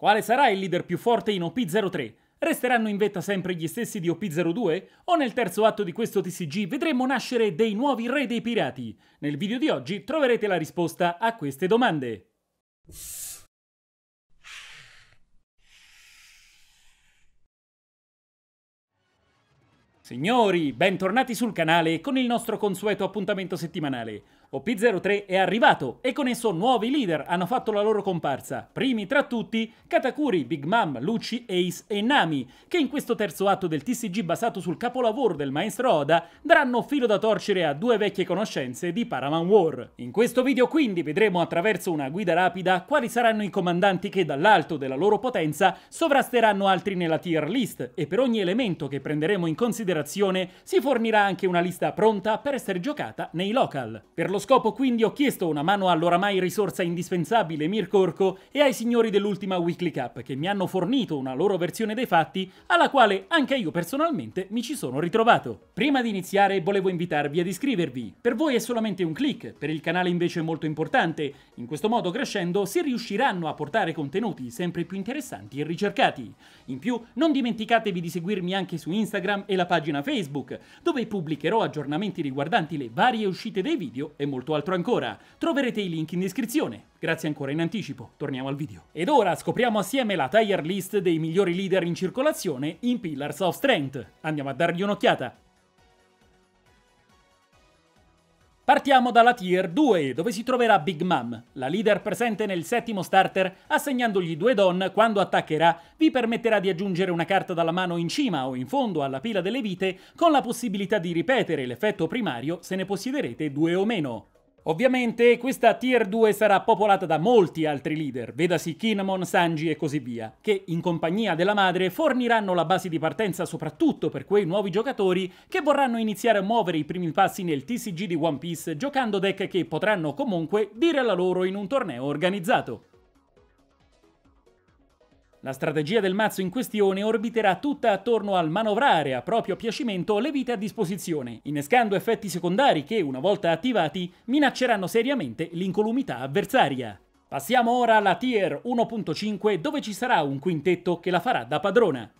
Quale sarà il leader più forte in OP03? Resteranno in vetta sempre gli stessi di OP02? O nel terzo atto di questo TCG vedremo nascere dei nuovi re dei pirati? Nel video di oggi troverete la risposta a queste domande. Signori, bentornati sul canale con il nostro consueto appuntamento settimanale. OP03 è arrivato e con esso nuovi leader hanno fatto la loro comparsa, primi tra tutti Katakuri, Big Mom, Luci, Ace e Nami, che in questo terzo atto del TCG basato sul capolavoro del maestro Oda daranno filo da torcere a due vecchie conoscenze di Paramount War. In questo video quindi vedremo attraverso una guida rapida quali saranno i comandanti che dall'alto della loro potenza sovrasteranno altri nella tier list e per ogni elemento che prenderemo in considerazione si fornirà anche una lista pronta per essere giocata nei local. Per lo scopo quindi ho chiesto una mano all'oramai risorsa indispensabile Mirko e ai signori dell'ultima Weekly Cup che mi hanno fornito una loro versione dei fatti alla quale anche io personalmente mi ci sono ritrovato. Prima di iniziare volevo invitarvi ad iscrivervi. Per voi è solamente un click, per il canale invece è molto importante. In questo modo crescendo si riusciranno a portare contenuti sempre più interessanti e ricercati. In più non dimenticatevi di seguirmi anche su Instagram e la pagina Facebook dove pubblicherò aggiornamenti riguardanti le varie uscite dei video e molto altro ancora. Troverete i link in descrizione. Grazie ancora in anticipo, torniamo al video. Ed ora scopriamo assieme la tier list dei migliori leader in circolazione in Pillars of Strength. Andiamo a dargli un'occhiata. Partiamo dalla Tier 2, dove si troverà Big Mom. La leader presente nel settimo starter, assegnandogli due don quando attaccherà, vi permetterà di aggiungere una carta dalla mano in cima o in fondo alla pila delle vite, con la possibilità di ripetere l'effetto primario se ne possiederete due o meno. Ovviamente questa Tier 2 sarà popolata da molti altri leader, vedasi Kinemon, Sanji e così via, che in compagnia della madre forniranno la base di partenza soprattutto per quei nuovi giocatori che vorranno iniziare a muovere i primi passi nel TCG di One Piece giocando deck che potranno comunque dire la loro in un torneo organizzato. La strategia del mazzo in questione orbiterà tutta attorno al manovrare a proprio piacimento le vite a disposizione, innescando effetti secondari che, una volta attivati, minacceranno seriamente l'incolumità avversaria. Passiamo ora alla tier 1.5 dove ci sarà un quintetto che la farà da padrona.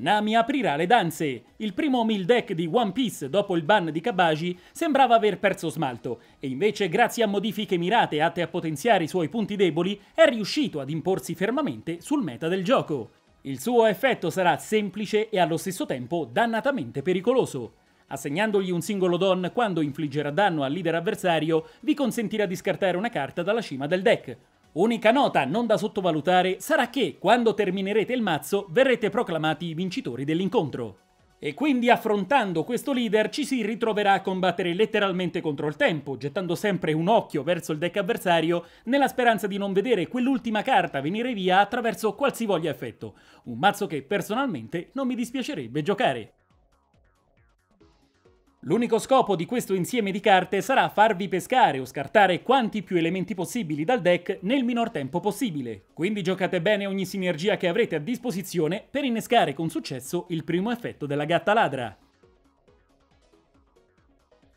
Nami aprirà le danze! Il primo meal deck di One Piece dopo il ban di Kabaji sembrava aver perso smalto, e invece grazie a modifiche mirate atte a potenziare i suoi punti deboli è riuscito ad imporsi fermamente sul meta del gioco. Il suo effetto sarà semplice e allo stesso tempo dannatamente pericoloso. Assegnandogli un singolo don quando infliggerà danno al leader avversario, vi consentirà di scartare una carta dalla cima del deck, Unica nota non da sottovalutare sarà che, quando terminerete il mazzo, verrete proclamati i vincitori dell'incontro. E quindi affrontando questo leader ci si ritroverà a combattere letteralmente contro il tempo, gettando sempre un occhio verso il deck avversario nella speranza di non vedere quell'ultima carta venire via attraverso qualsivoglia effetto. Un mazzo che personalmente non mi dispiacerebbe giocare. L'unico scopo di questo insieme di carte sarà farvi pescare o scartare quanti più elementi possibili dal deck nel minor tempo possibile, quindi giocate bene ogni sinergia che avrete a disposizione per innescare con successo il primo effetto della gatta ladra.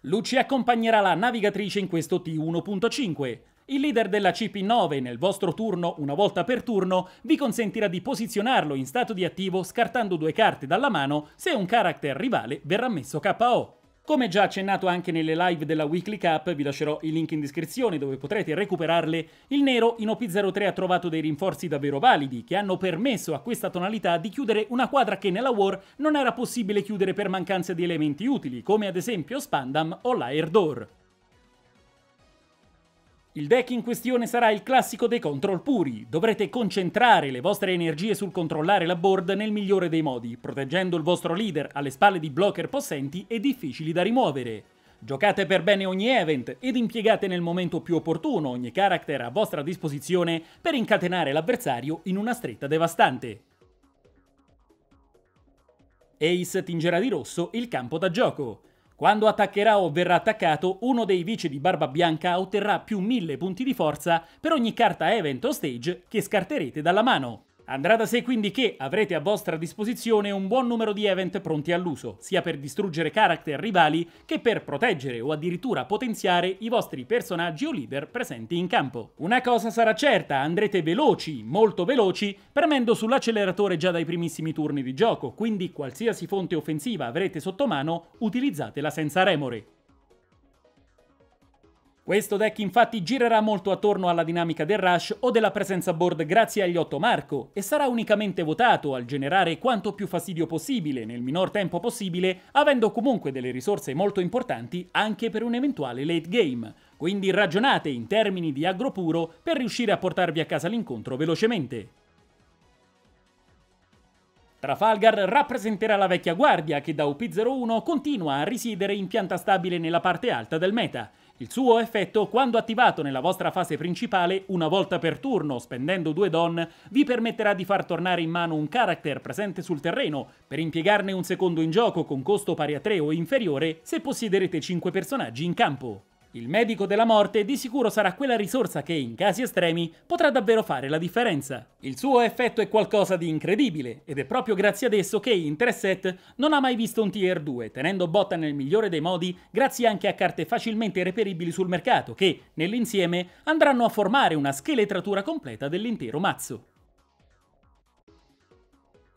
Luci accompagnerà la navigatrice in questo T1.5. Il leader della CP9 nel vostro turno, una volta per turno, vi consentirà di posizionarlo in stato di attivo scartando due carte dalla mano se un character rivale verrà messo KO. Come già accennato anche nelle live della Weekly Cup, vi lascerò il link in descrizione dove potrete recuperarle, il nero in OP03 ha trovato dei rinforzi davvero validi, che hanno permesso a questa tonalità di chiudere una quadra che nella War non era possibile chiudere per mancanza di elementi utili, come ad esempio Spandam o l'Air Door. Il deck in questione sarà il classico dei control puri. Dovrete concentrare le vostre energie sul controllare la board nel migliore dei modi, proteggendo il vostro leader alle spalle di blocker possenti e difficili da rimuovere. Giocate per bene ogni event ed impiegate nel momento più opportuno ogni character a vostra disposizione per incatenare l'avversario in una stretta devastante. Ace tingerà di rosso il campo da gioco. Quando attaccherà o verrà attaccato, uno dei vice di Barba Bianca otterrà più 1000 punti di forza per ogni carta event o stage che scarterete dalla mano. Andrà da sé quindi che avrete a vostra disposizione un buon numero di event pronti all'uso, sia per distruggere character rivali che per proteggere o addirittura potenziare i vostri personaggi o leader presenti in campo. Una cosa sarà certa, andrete veloci, molto veloci, premendo sull'acceleratore già dai primissimi turni di gioco, quindi qualsiasi fonte offensiva avrete sotto mano, utilizzatela senza remore. Questo deck infatti girerà molto attorno alla dinamica del rush o della presenza board grazie agli 8 marco e sarà unicamente votato al generare quanto più fastidio possibile nel minor tempo possibile, avendo comunque delle risorse molto importanti anche per un eventuale late game. Quindi ragionate in termini di aggro puro per riuscire a portarvi a casa l'incontro velocemente. Trafalgar rappresenterà la vecchia guardia che da UP01 continua a risiedere in pianta stabile nella parte alta del meta, il suo effetto, quando attivato nella vostra fase principale, una volta per turno, spendendo due don, vi permetterà di far tornare in mano un character presente sul terreno, per impiegarne un secondo in gioco con costo pari a 3 o inferiore se possiederete 5 personaggi in campo. Il medico della morte di sicuro sarà quella risorsa che, in casi estremi, potrà davvero fare la differenza. Il suo effetto è qualcosa di incredibile, ed è proprio grazie ad esso che in 3 set non ha mai visto un tier 2, tenendo botta nel migliore dei modi grazie anche a carte facilmente reperibili sul mercato che, nell'insieme, andranno a formare una scheletratura completa dell'intero mazzo.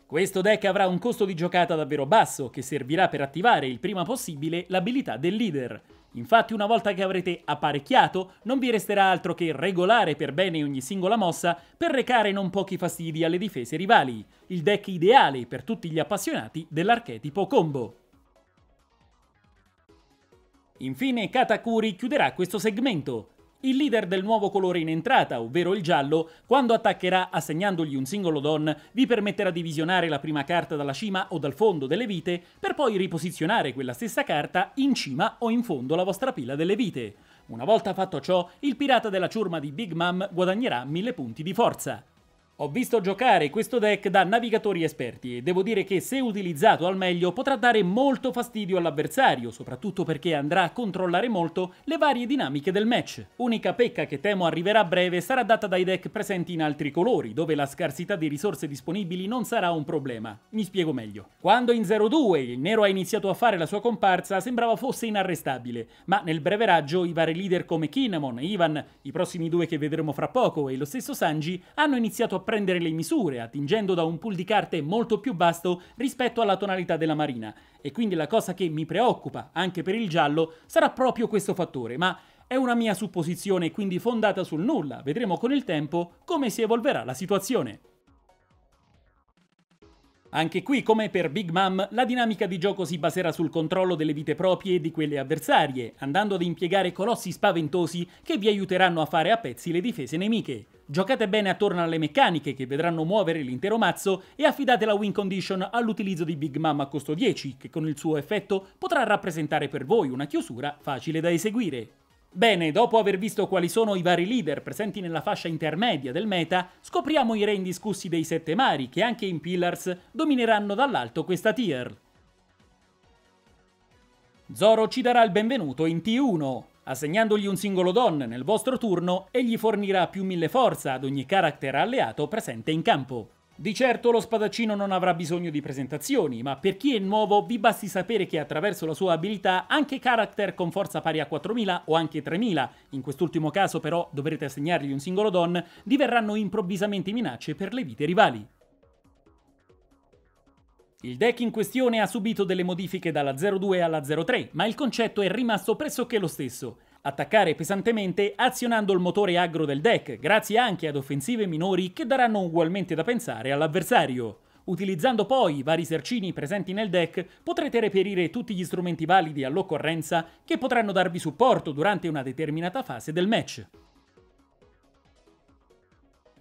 Questo deck avrà un costo di giocata davvero basso, che servirà per attivare il prima possibile l'abilità del leader. Infatti una volta che avrete apparecchiato, non vi resterà altro che regolare per bene ogni singola mossa per recare non pochi fastidi alle difese rivali, il deck ideale per tutti gli appassionati dell'archetipo combo. Infine Katakuri chiuderà questo segmento, il leader del nuovo colore in entrata, ovvero il giallo, quando attaccherà assegnandogli un singolo don, vi permetterà di visionare la prima carta dalla cima o dal fondo delle vite, per poi riposizionare quella stessa carta in cima o in fondo alla vostra pila delle vite. Una volta fatto ciò, il pirata della ciurma di Big Mom guadagnerà 1000 punti di forza. Ho visto giocare questo deck da navigatori esperti e devo dire che se utilizzato al meglio potrà dare molto fastidio all'avversario, soprattutto perché andrà a controllare molto le varie dinamiche del match. Unica pecca che temo arriverà a breve sarà data dai deck presenti in altri colori, dove la scarsità di risorse disponibili non sarà un problema. Mi spiego meglio. Quando in 0-2 il nero ha iniziato a fare la sua comparsa sembrava fosse inarrestabile, ma nel breve raggio i vari leader come Kinemon, Ivan, i prossimi due che vedremo fra poco e lo stesso Sanji hanno iniziato a prendere le misure, attingendo da un pool di carte molto più vasto rispetto alla tonalità della marina, e quindi la cosa che mi preoccupa, anche per il giallo, sarà proprio questo fattore, ma è una mia supposizione quindi fondata sul nulla, vedremo con il tempo come si evolverà la situazione. Anche qui, come per Big Mom, la dinamica di gioco si baserà sul controllo delle vite proprie e di quelle avversarie, andando ad impiegare colossi spaventosi che vi aiuteranno a fare a pezzi le difese nemiche. Giocate bene attorno alle meccaniche che vedranno muovere l'intero mazzo e affidate la win condition all'utilizzo di Big Mom a costo 10, che con il suo effetto potrà rappresentare per voi una chiusura facile da eseguire. Bene, dopo aver visto quali sono i vari leader presenti nella fascia intermedia del meta, scopriamo i re indiscussi dei sette mari che anche in Pillars domineranno dall'alto questa tier. Zoro ci darà il benvenuto in T1, assegnandogli un singolo don nel vostro turno egli fornirà più mille forza ad ogni character alleato presente in campo. Di certo lo spadaccino non avrà bisogno di presentazioni, ma per chi è nuovo vi basti sapere che attraverso la sua abilità anche character con forza pari a 4000 o anche 3000, in quest'ultimo caso però dovrete assegnargli un singolo don, diverranno improvvisamente minacce per le vite rivali. Il deck in questione ha subito delle modifiche dalla 02 alla 03, ma il concetto è rimasto pressoché lo stesso attaccare pesantemente azionando il motore agro del deck, grazie anche ad offensive minori che daranno ugualmente da pensare all'avversario. Utilizzando poi i vari sercini presenti nel deck, potrete reperire tutti gli strumenti validi all'occorrenza che potranno darvi supporto durante una determinata fase del match.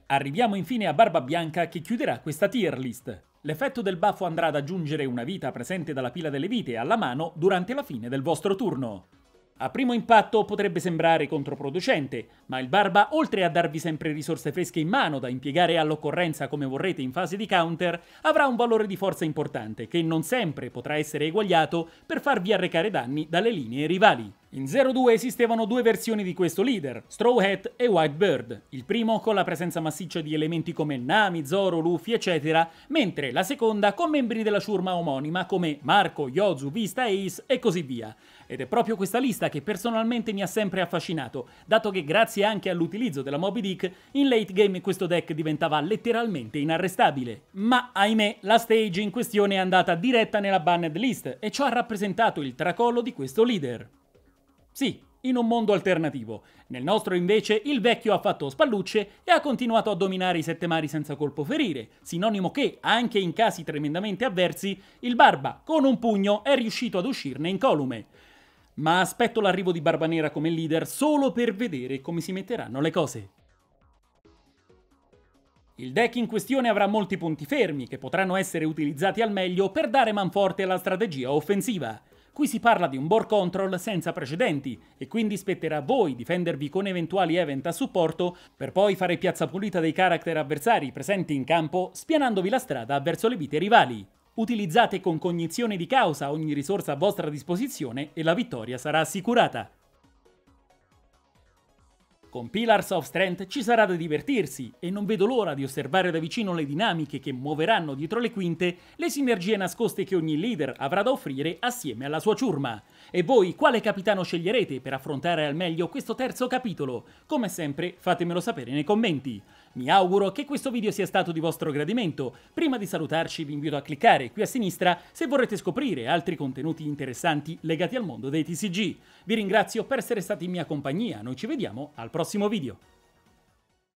Arriviamo infine a Barba Bianca che chiuderà questa tier list. L'effetto del buffo andrà ad aggiungere una vita presente dalla pila delle vite alla mano durante la fine del vostro turno. A primo impatto potrebbe sembrare controproducente, ma il Barba, oltre a darvi sempre risorse fresche in mano da impiegare all'occorrenza come vorrete in fase di counter, avrà un valore di forza importante che non sempre potrà essere eguagliato per farvi arrecare danni dalle linee rivali. In 02 esistevano due versioni di questo leader, Straw Hat e White Bird, il primo con la presenza massiccia di elementi come Nami, Zoro, Luffy eccetera, mentre la seconda con membri della ciurma omonima come Marco, Yozu, Vista, Ace e così via. Ed è proprio questa lista che personalmente mi ha sempre affascinato, dato che grazie anche all'utilizzo della Moby Dick, in late game questo deck diventava letteralmente inarrestabile. Ma ahimè, la stage in questione è andata diretta nella banned list, e ciò ha rappresentato il tracollo di questo leader. Sì, in un mondo alternativo. Nel nostro invece il vecchio ha fatto spallucce e ha continuato a dominare i sette mari senza colpo ferire, sinonimo che, anche in casi tremendamente avversi, il Barba, con un pugno, è riuscito ad uscirne incolume. Ma aspetto l'arrivo di Barba Nera come leader solo per vedere come si metteranno le cose. Il deck in questione avrà molti punti fermi che potranno essere utilizzati al meglio per dare manforte alla strategia offensiva. Qui si parla di un board control senza precedenti e quindi spetterà a voi difendervi con eventuali event a supporto per poi fare piazza pulita dei character avversari presenti in campo spianandovi la strada verso le vite rivali. Utilizzate con cognizione di causa ogni risorsa a vostra disposizione e la vittoria sarà assicurata. Con Pillars of Strength ci sarà da divertirsi e non vedo l'ora di osservare da vicino le dinamiche che muoveranno dietro le quinte le sinergie nascoste che ogni leader avrà da offrire assieme alla sua ciurma. E voi quale capitano sceglierete per affrontare al meglio questo terzo capitolo? Come sempre fatemelo sapere nei commenti. Mi auguro che questo video sia stato di vostro gradimento. Prima di salutarci vi invito a cliccare qui a sinistra se vorrete scoprire altri contenuti interessanti legati al mondo dei TCG. Vi ringrazio per essere stati in mia compagnia, noi ci vediamo al prossimo video.